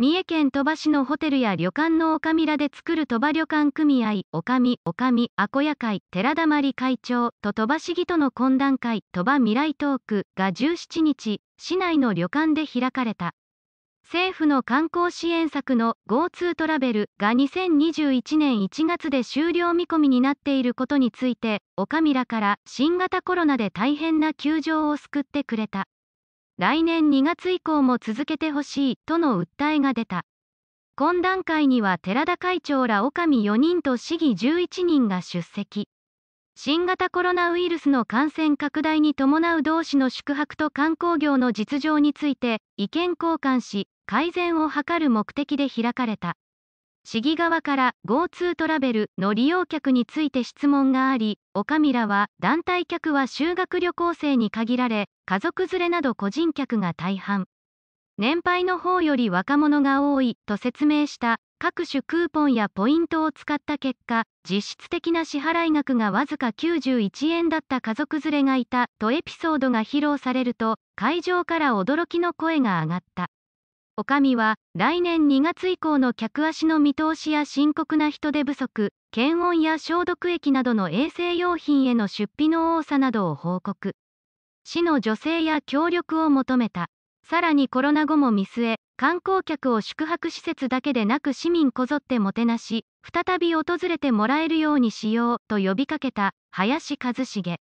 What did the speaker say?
三重県鳥羽市のホテルや旅館のおかみらで作る鳥羽旅館組合、おかみ、おかみ、あこや会、寺だまり会長と鳥羽市議との懇談会、鳥羽未来トークが17日、市内の旅館で開かれた。政府の観光支援策の GoTo トラベルが2021年1月で終了見込みになっていることについて、おかみらから新型コロナで大変な窮状を救ってくれた。来年2月以降も続けてほしいとの訴えが出た。懇談会には寺田会長ら女将4人と市議11人が出席。新型コロナウイルスの感染拡大に伴う同市の宿泊と観光業の実情について意見交換し、改善を図る目的で開かれた。市議側から GoTo トラベルの利用客について質問があり、オカミラは団体客は修学旅行生に限られ、家族連れなど個人客が大半。年配の方より若者が多いと説明した各種クーポンやポイントを使った結果、実質的な支払い額がわずか91円だった家族連れがいたとエピソードが披露されると、会場から驚きの声が上がった。おかみは、来年2月以降の客足の見通しや深刻な人手不足、検温や消毒液などの衛生用品への出費の多さなどを報告。市の助成や協力を求めた。さらにコロナ後も見据え、観光客を宿泊施設だけでなく市民こぞってもてなし、再び訪れてもらえるようにしようと呼びかけた林一茂。